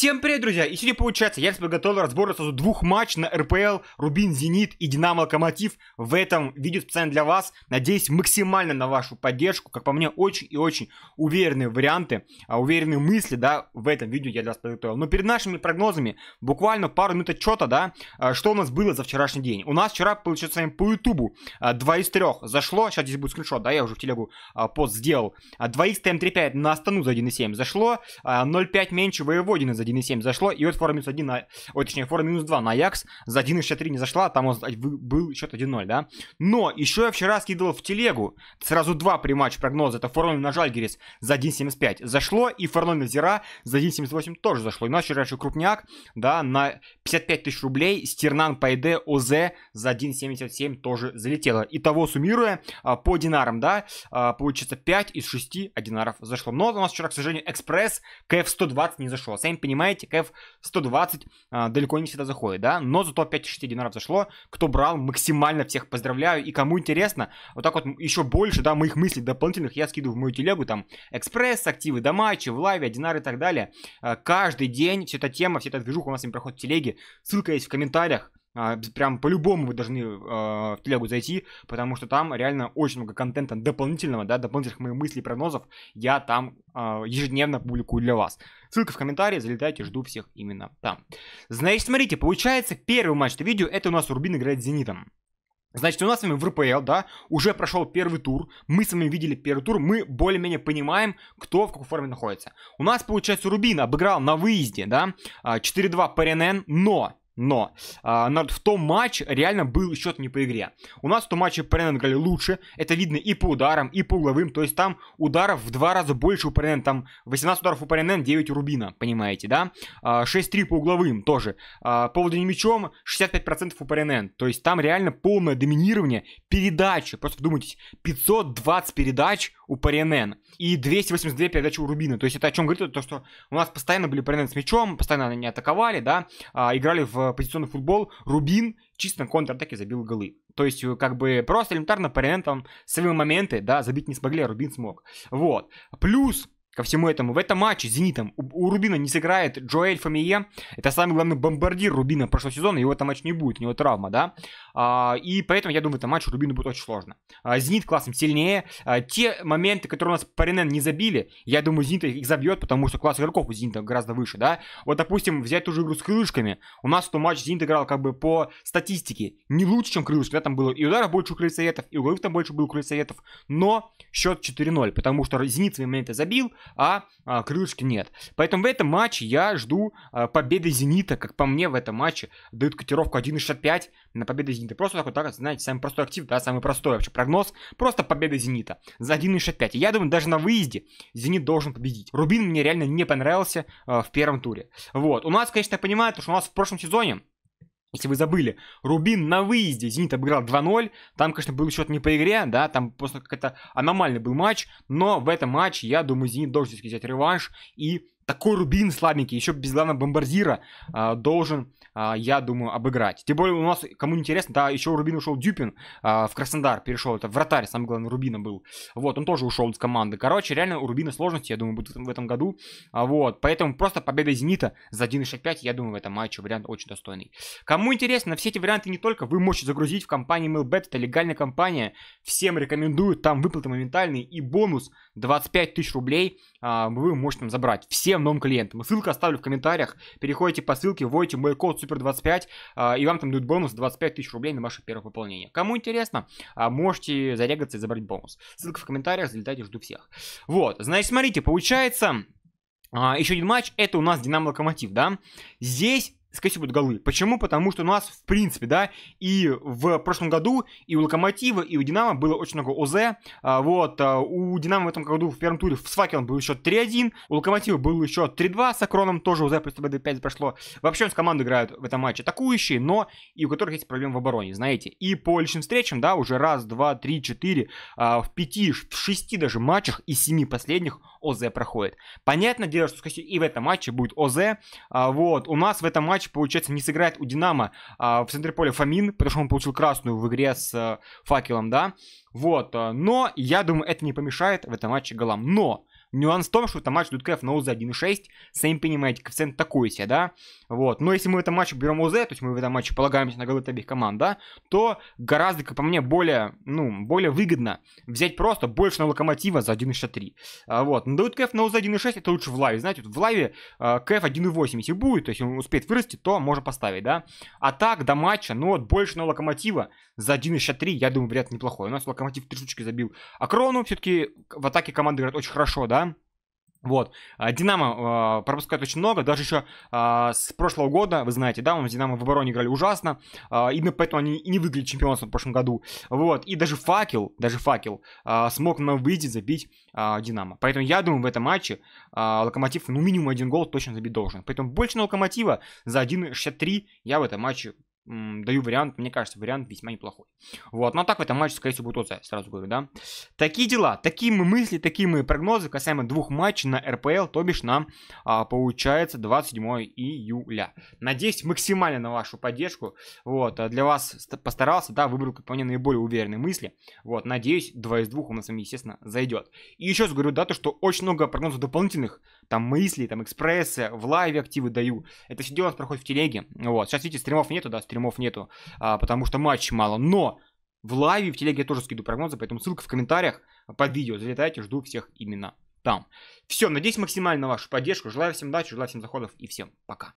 Всем привет, друзья! И сегодня получается, я подготовил разбор сразу двух матч на РПЛ Рубин Зенит и Динамо Локомотив в этом видео специально для вас. Надеюсь максимально на вашу поддержку. Как по мне, очень и очень уверенные варианты, а, уверенные мысли, да, в этом видео я для вас подготовил. Но перед нашими прогнозами буквально пару минут отчета, да, а, что у нас было за вчерашний день. У нас вчера, получается, с вами по Ютубу 2 а, из 3 зашло, сейчас здесь будет скриншот, да, я уже в телегу пост сделал. 2 из ТМ 3.5 на Астану за 1.7 зашло, 0.5 меньше Воеводина за 1,7 зашло, и вот фора минус 1, на... ой, точнее, фора минус 2 на Якс за 1,63 не зашла, там э, был счет 1-0, да. Но еще я вчера скидывал в телегу сразу два приматч прогноза, это фора на Жальгерис за 1,75 зашло, и фора на Зира за 1,78 тоже зашло. И у нас вчерашний крупняк, да, на 55 тысяч рублей, Стернан Пайде ОЗ за 1,77 тоже залетело. Итого суммируя, а, по динарам, да, а, получится 5 из 6 одинаров зашло. Но у нас вчера, к сожалению, экспресс КФ-120 не зашло. Сами понимаете, понимаете, КФ 120 а, далеко не всегда заходит, да, но зато 5,6 динаров зашло, кто брал, максимально всех поздравляю, и кому интересно, вот так вот еще больше, да, моих мыслей дополнительных я скидываю в мою телегу, там, экспресс, активы до матча, в лайве, динары и так далее, а, каждый день вся эта тема, вся эта движуха у нас с ним проходит в телеге, ссылка есть в комментариях, а, прям по-любому вы должны э, в телегу зайти, потому что там реально очень много контента дополнительного, да, дополнительных моих мыслей, прогнозов. Я там э, ежедневно публикую для вас. Ссылка в комментарии, залетайте, жду всех именно там. Значит, смотрите, получается, первый матч это видео, это у нас Рубин играет с Зенитом. Значит, у нас с вами в РПЛ, да, уже прошел первый тур, мы с вами видели первый тур, мы более-менее понимаем, кто в какой форме находится. У нас, получается, Рубин обыграл на выезде, да, 4-2 по РНН, но но а, на, в том матче реально был счет не по игре. У нас в том матче Парен лучше. Это видно и по ударам, и по угловым. То есть там ударов в два раза больше у Парен. Там 18 ударов у Парен, 9 у Рубина, понимаете, да? А, 6-3 по угловым тоже. А, по владению мячом 65% у Парен. То есть там реально полное доминирование передачи. Просто подумайте, 520 передач у Паренен и 282 передачи у Рубина. То есть это о чем говорит, то, что у нас постоянно были Паренен с мячом, постоянно они атаковали, да, а, играли в позиционный футбол. Рубин чисто на контратаке забил голы. То есть, э, как бы, просто элементарно Паренен там свои моменты, да, забить не смогли, а Рубин смог. Вот. Плюс ко всему этому. В этом матче с Зенитом у, у Рубина не сыграет Джоэль Фамие. Это самый главный бомбардир Рубина прошлого сезона. Его там матч не будет, у него травма, да. А, и поэтому, я думаю, этот матч Рубину будет очень сложно. А, Зенит классом сильнее. А, те моменты, которые у нас Паринен не забили, я думаю, Зенит их забьет, потому что класс игроков у Зенита гораздо выше, да. Вот, допустим, взять ту же игру с крылышками. У нас в том матч Зенит играл как бы по статистике. Не лучше, чем крылышки, да, там было и ударов больше у крыльсоветов, и углов там больше было у крыльсоветов. Но счет 4-0, потому что Зенит свои моменты забил, а, а, крылышки нет. Поэтому в этом матче я жду а, победы Зенита, как по мне в этом матче дают котировку 1.65 на победу Зенита. Просто такой, так, знаете, самый простой актив, да, самый простой вообще прогноз, просто победа Зенита за 1.65. Я думаю, даже на выезде Зенит должен победить. Рубин мне реально не понравился а, в первом туре. Вот, у нас, конечно, я понимаю, что у нас в прошлом сезоне если вы забыли, Рубин на выезде Зенит обыграл 2-0. Там, конечно, был счет не по игре, да, там просто как-то аномальный был матч. Но в этом матче, я думаю, Зенит должен взять реванш и такой Рубин слабенький, еще без главного бомбардира э, должен, э, я думаю, обыграть. Тем более у нас, кому интересно, да, еще у Рубина ушел Дюпин э, в Краснодар, перешел, это вратарь, самый главный Рубина был. Вот, он тоже ушел из команды. Короче, реально у Рубина сложности, я думаю, будут в этом году. А, вот, поэтому просто победа Зенита за 1.65, я думаю, в этом матче вариант очень достойный. Кому интересно, все эти варианты не только, вы можете загрузить в компании MailBet, это легальная компания, всем рекомендую, там выплаты моментальные и бонус 25 тысяч рублей э, вы можете там забрать. Всем всем новым клиентам. Ссылку оставлю в комментариях. Переходите по ссылке, вводите мой код супер25, а, и вам там дают бонус 25 тысяч рублей на ваше первое пополнение. Кому интересно, а, можете зарегаться и забрать бонус. Ссылка в комментариях, залетайте, жду всех. Вот, значит, смотрите, получается... А, еще один матч, это у нас Динамо Локомотив, да? Здесь скорее всего, будут голы. Почему? Потому что у нас, в принципе, да, и в прошлом году и у Локомотива, и у Динамо было очень много ОЗ. А, вот, а, у Динамо в этом году в первом туре в Свакелом был еще 3-1, у Локомотива был еще 3-2 с Акроном, тоже ОЗ плюс ТБД-5 прошло. Вообще, с команды играют в этом матче атакующие, но и у которых есть проблемы в обороне, знаете. И по личным встречам, да, уже раз, два, три, четыре, а, в пяти, в шести даже матчах из семи последних ОЗ проходит. Понятное дело, что и в этом матче будет ОЗ. А, вот, у нас в этом матче, получается, не сыграет у Динамо а, в центре поля Фомин, потому что он получил красную в игре с а, факелом, да. Вот, э, но я думаю, это не помешает в этом матче голам. Но Нюанс в том, что это матч Дудкаев на УЗ 1.6, сами понимаете, коэффициент такой себе, да? Вот, но если мы в этом матче берем УЗ, то есть мы в этом матче полагаемся на голы обеих команд, да, то гораздо, как по мне, более, ну, более выгодно взять просто больше на Локомотива за 1.63. А, вот, но Дудкаев на УЗ 1.6 это лучше в лайве, знаете, вот в лайве а, КФ 1.8, если будет, то есть он успеет вырасти, то можно поставить, да? А так, до матча, ну вот, больше на Локомотива за 1.63, я думаю, вряд ли неплохой. У нас Локомотив три штучки забил. А Крону все-таки в атаке команды играет очень хорошо, да? Вот. А, Динамо э, а, пропускает очень много. Даже еще э, а, с прошлого года, вы знаете, да, у нас Динамо в обороне играли ужасно. Э, именно поэтому они и не выиграли чемпионство в прошлом году. Вот. И даже факел, даже факел э, смог на выйти забить э, Динамо. Поэтому я думаю, в этом матче э, Локомотив, ну, минимум один гол точно забить должен. Поэтому больше на Локомотива за 1.63 я в этом матче даю вариант, мне кажется, вариант весьма неплохой. Вот, но ну а так в этом матче, скорее всего, будет отзай, сразу говорю, да. Такие дела, такие мы мысли, такие мы прогнозы касаемо двух матчей на РПЛ, то бишь нам а, получается 27 июля. Надеюсь, максимально на вашу поддержку, вот, а для вас постарался, да, выбрал, как по мне, наиболее уверенные мысли, вот, надеюсь, 2 из двух у нас, естественно, зайдет. И еще раз говорю, да, то, что очень много прогнозов дополнительных, там мысли, там экспрессы, в лайве активы даю. Это все дело проходит в телеге. Вот. Сейчас, видите, стримов нету, да, стримов нету, а, потому что матч мало. Но в лайве, в телеге я тоже скидываю прогнозы, поэтому ссылка в комментариях под видео. Залетайте, жду всех именно там. Все, надеюсь максимально вашу поддержку. Желаю всем удачи, желаю всем заходов и всем пока.